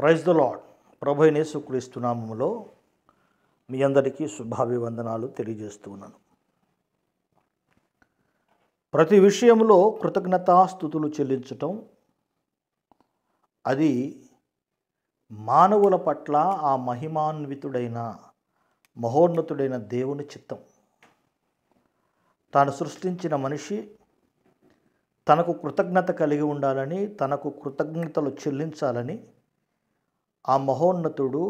praise the Lord ప్రభు క్రీస్తునామములో మీ అందరికీ శుభాభివందనాలు తెలియజేస్తున్నాను ప్రతి విషయంలో కృతజ్ఞతాస్థుతులు చెల్లించటం అది మానవుల పట్ల ఆ మహిమాన్వితుడైన మహోన్నతుడైన దేవుని చిత్తం తాను సృష్టించిన మనిషి తనకు కృతజ్ఞత కలిగి ఉండాలని తనకు కృతజ్ఞతలు చెల్లించాలని ఆ మహోన్నతుడు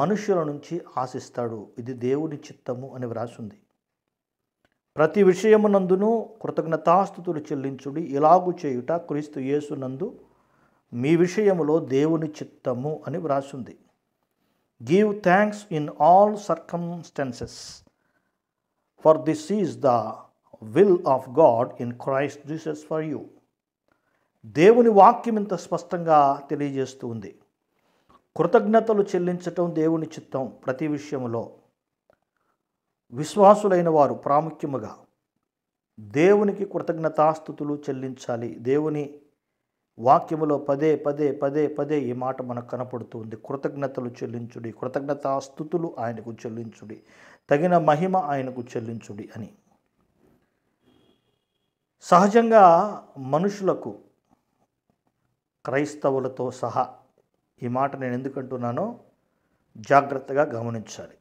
మనుషుల నుంచి ఆశిస్తాడు ఇది దేవుని చిత్తము అని వ్రాసింది ప్రతి విషయమునందును కృతజ్ఞతాస్థుతులు చెల్లించుడి ఇలాగు చేయుట క్రీస్తు యేసునందు మీ విషయములో దేవుని చిత్తము అని వ్రాసింది give thanks in all circumstances for this is the will of God in Christ Jesus for you దేవుని వాక్యం ఇంత స్పష్టంగా తెలియజేస్తూ ఉంది కృతజ్ఞతలు చెల్లించటం దేవుని చిత్తం ప్రతి విషయంలో విశ్వాసులైన వారు ప్రాముఖ్యముగా దేవునికి కృతజ్ఞతాస్థుతులు చెల్లించాలి దేవుని వాక్యములో పదే పదే పదే పదే ఈ మాట మనకు కనపడుతుంది కృతజ్ఞతలు చెల్లించుడి కృతజ్ఞతాస్థుతులు ఆయనకు చెల్లించుడి తగిన మహిమ ఆయనకు చెల్లించుడి అని సహజంగా మనుషులకు క్రైస్తవులతో సహా ఈ మాట నేను ఎందుకంటున్నానో జాగ్రత్తగా గమనించాలి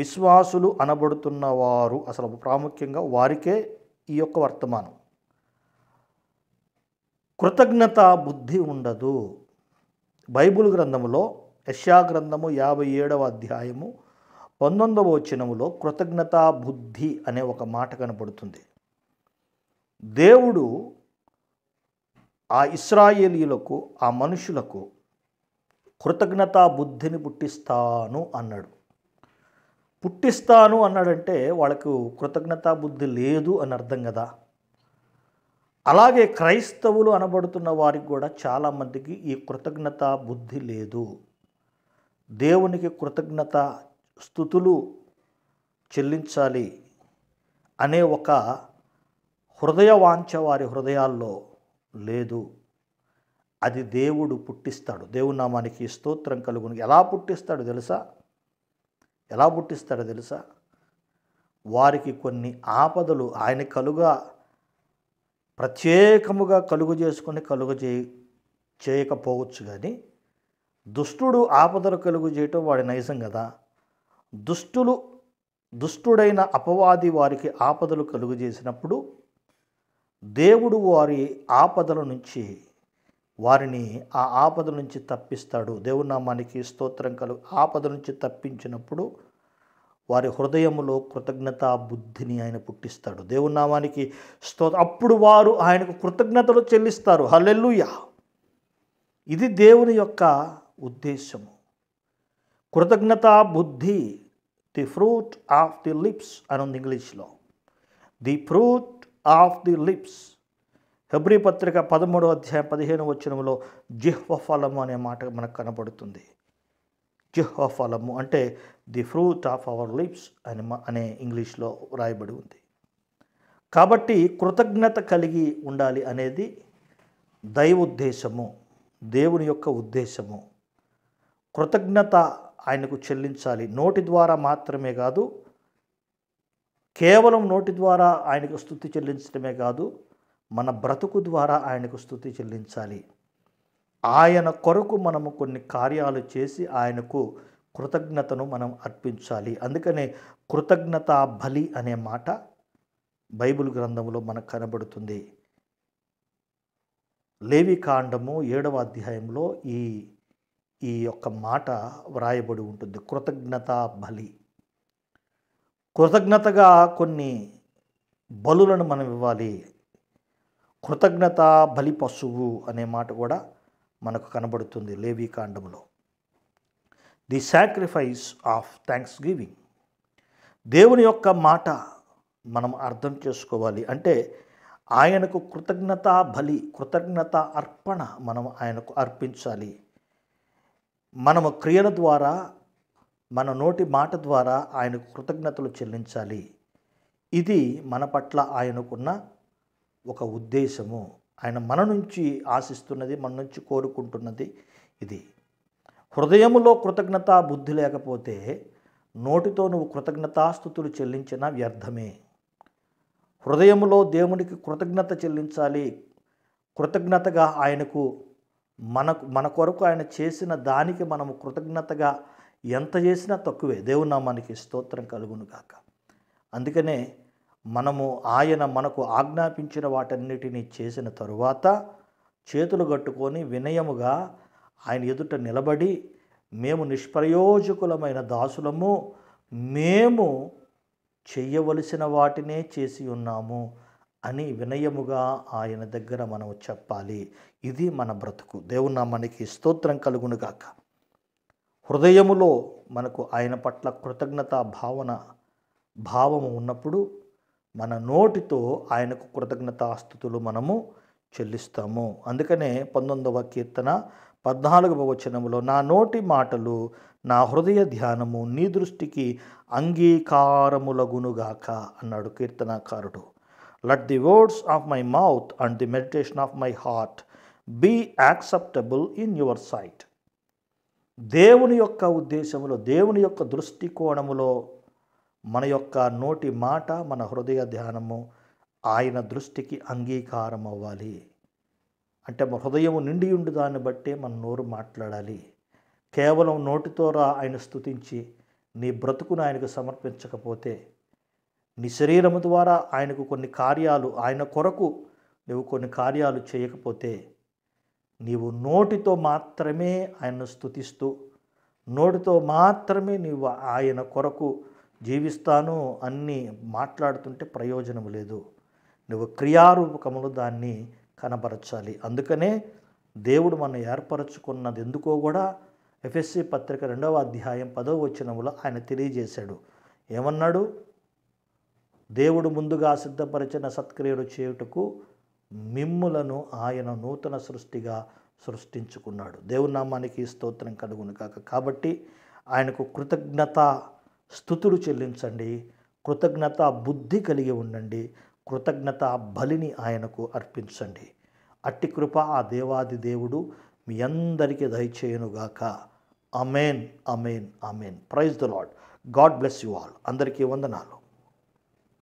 విశ్వాసులు అనబడుతున్న వారు అసలు ప్రాముఖ్యంగా వారికే ఈ యొక్క వర్తమానం కృతజ్ఞత బుద్ధి ఉండదు బైబుల్ గ్రంథములో యశా గ్రంథము యాభై ఏడవ అధ్యాయము పంతొమ్మిదవ వచనములో కృతజ్ఞతా బుద్ధి అనే ఒక మాట కనపడుతుంది దేవుడు ఆ ఇస్రాయేలీలకు ఆ మనుషులకు కృతజ్ఞతా బుద్ధిని పుట్టిస్తాను అన్నాడు పుట్టిస్తాను అన్నాడంటే వాళ్ళకు కృతజ్ఞతా బుద్ధి లేదు అని అర్థం కదా అలాగే క్రైస్తవులు అనబడుతున్న వారికి కూడా చాలామందికి ఈ కృతజ్ఞత బుద్ధి లేదు దేవునికి కృతజ్ఞత స్థుతులు చెల్లించాలి అనే ఒక హృదయ వారి హృదయాల్లో లేదు అది దేవుడు పుట్టిస్తాడు దేవుడు నామానికి స్తోత్రం కలుగును ఎలా పుట్టిస్తాడు తెలుసా ఎలా పుట్టిస్తాడో తెలుసా వారికి కొన్ని ఆపదలు ఆయన కలుగా ప్రత్యేకముగా కలుగు చేసుకొని కలుగు చే చేయకపోవచ్చు కానీ దుష్టుడు ఆపదలు కలుగు చేయటం వాడి నైజం కదా దుష్టులు దుష్టుడైన అపవాది వారికి ఆపదలు కలుగు చేసినప్పుడు దేవుడు వారి ఆపదల నుంచి వారిని ఆ ఆపద నుంచి తప్పిస్తాడు దేవునామానికి స్తోత్రం కలు ఆపద నుంచి తప్పించినప్పుడు వారి హృదయములో కృతజ్ఞతా బుద్ధిని ఆయన పుట్టిస్తాడు దేవునామానికి స్తో అప్పుడు వారు ఆయనకు కృతజ్ఞతలు చెల్లిస్తారు హల్లెల్లుయా ఇది దేవుని యొక్క ఉద్దేశము కృతజ్ఞతా బుద్ధి the fruit of the lips అని ఉంది ఇంగ్లీష్లో the fruit of the lips హెబ్రి పత్రిక పదమూడో అధ్యాయం పదిహేను వచనంలో జిహ్వ ఫలము అనే మాట మనకు కనబడుతుంది జిహ్వ ఫలము అంటే the fruit of our lips అని అనే ఇంగ్లీష్లో వ్రాయబడి ఉంది కాబట్టి కృతజ్ఞత కలిగి ఉండాలి అనేది దైవోద్దేశము దేవుని యొక్క ఉద్దేశము కృతజ్ఞత ఆయనకు చెల్లించాలి నోటి ద్వారా మాత్రమే కాదు కేవలం నోటి ద్వారా ఆయనకు స్థుతి చెల్లించడమే కాదు మన బ్రతుకు ద్వారా ఆయనకు స్థుతి చెల్లించాలి ఆయన కొరకు మనము కొన్ని కార్యాలు చేసి ఆయనకు కృతజ్ఞతను మనం అర్పించాలి అందుకనే కృతజ్ఞత బలి అనే మాట బైబిల్ గ్రంథంలో మనకు కనబడుతుంది లేవి కాండము ఏడవ అధ్యాయంలో ఈ ఈ యొక్క మాట వ్రాయబడి ఉంటుంది కృతజ్ఞత బలి కృతజ్ఞతగా కొన్ని బలులను మనం ఇవ్వాలి కృతజ్ఞత బలి పశువు అనే మాట కూడా మనకు కనబడుతుంది లేవి కాండంలో the sacrifice of thanksgiving దేవుని యొక్క మాట మనం అర్థం చేసుకోవాలి అంటే ఆయనకు కృతజ్ఞత బలి కృతజ్ఞత అర్పణ మనం ఆయనకు అర్పించాలి మనము క్రియల ద్వారా మన నోటి మాట ద్వారా ఆయనకు కృతజ్ఞతలు చెల్లించాలి ఇది మన పట్ల ఆయనకున్న ఒక ఉద్దేశము ఆయన మన నుంచి ఆశిస్తున్నది మన నుంచి కోరుకుంటున్నది ఇది హృదయములో కృతజ్ఞత బుద్ధి లేకపోతే నోటితో నువ్వు కృతజ్ఞతాస్థుతులు చెల్లించినా వ్యర్థమే హృదయములో దేవునికి కృతజ్ఞత చెల్లించాలి కృతజ్ఞతగా ఆయనకు మనకు మన కొరకు ఆయన చేసిన దానికి మనము కృతజ్ఞతగా ఎంత చేసినా తక్కువే నామానికి స్తోత్రం కలుగును కాక అందుకనే మనము ఆయన మనకు ఆజ్ఞాపించిన వాటన్నిటినీ చేసిన తరువాత చేతులు కట్టుకొని వినయముగా ఆయన ఎదుట నిలబడి మేము నిష్ప్రయోజకులమైన దాసులము మేము చెయ్యవలసిన వాటినే చేసి ఉన్నాము అని వినయముగా ఆయన దగ్గర మనం చెప్పాలి ఇది మన బ్రతుకు దేవుని మనకి స్తోత్రం కలుగునుగాక హృదయములో మనకు ఆయన పట్ల కృతజ్ఞత భావన భావము ఉన్నప్పుడు మన నోటితో ఆయనకు కృతజ్ఞతాస్థుతులు మనము చెల్లిస్తాము అందుకనే పంతొమ్మిదవ కీర్తన పద్నాలుగవ వచనంలో నా నోటి మాటలు నా హృదయ ధ్యానము నీ దృష్టికి అంగీకారములగునుగాక అన్నాడు కీర్తనాకారుడు let the words of my mouth and the meditation of my heart be acceptable in your sight దేవుని యొక్క ఉద్దేశములో దేవుని యొక్క దృష్టికోణములో మన యొక్క నోటి మాట మన హృదయ ధ్యానము ఆయన దృష్టికి అంగీకారం అవ్వాలి అంటే హృదయం నిండి ఉండి దాన్ని బట్టే మన నోరు మాట్లాడాలి కేవలం నోటితో రా ఆయన స్థుతించి నీ బ్రతుకును ఆయనకు సమర్పించకపోతే నీ శరీరము ద్వారా ఆయనకు కొన్ని కార్యాలు ఆయన కొరకు నువ్వు కొన్ని కార్యాలు చేయకపోతే నీవు నోటితో మాత్రమే ఆయన స్థుతిస్తూ నోటితో మాత్రమే నీవు ఆయన కొరకు జీవిస్తాను అన్ని మాట్లాడుతుంటే ప్రయోజనం లేదు నువ్వు క్రియారూపకములు దాన్ని కనపరచాలి అందుకనే దేవుడు మనం ఏర్పరచుకున్నది ఎందుకో కూడా ఎఫ్ఎస్సి పత్రిక రెండవ అధ్యాయం పదవ వచ్చినములో ఆయన తెలియజేశాడు ఏమన్నాడు దేవుడు ముందుగా సిద్ధపరిచిన సత్క్రియలు చేయుటకు మిమ్ములను ఆయన నూతన సృష్టిగా సృష్టించుకున్నాడు దేవునామానికి స్తోత్రం కలుగును కాక కాబట్టి ఆయనకు కృతజ్ఞత స్థుతులు చెల్లించండి కృతజ్ఞత బుద్ధి కలిగి ఉండండి కృతజ్ఞత బలిని ఆయనకు అర్పించండి అట్టి కృప ఆ దేవాది దేవుడు మీ అందరికీ దయచేయనుగాక amen amen amen praise the Lord God bless you all అందరికీ వందనాలు